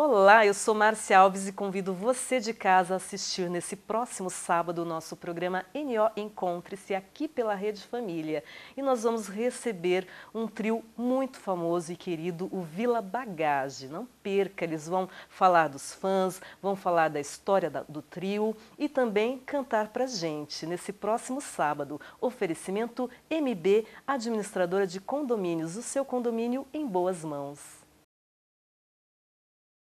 Olá, eu sou Márcia Alves e convido você de casa a assistir nesse próximo sábado o nosso programa NO Encontre-se aqui pela Rede Família. E nós vamos receber um trio muito famoso e querido, o Vila Bagage. Não perca, eles vão falar dos fãs, vão falar da história do trio e também cantar pra gente nesse próximo sábado. Oferecimento MB, administradora de condomínios, o seu condomínio em boas mãos.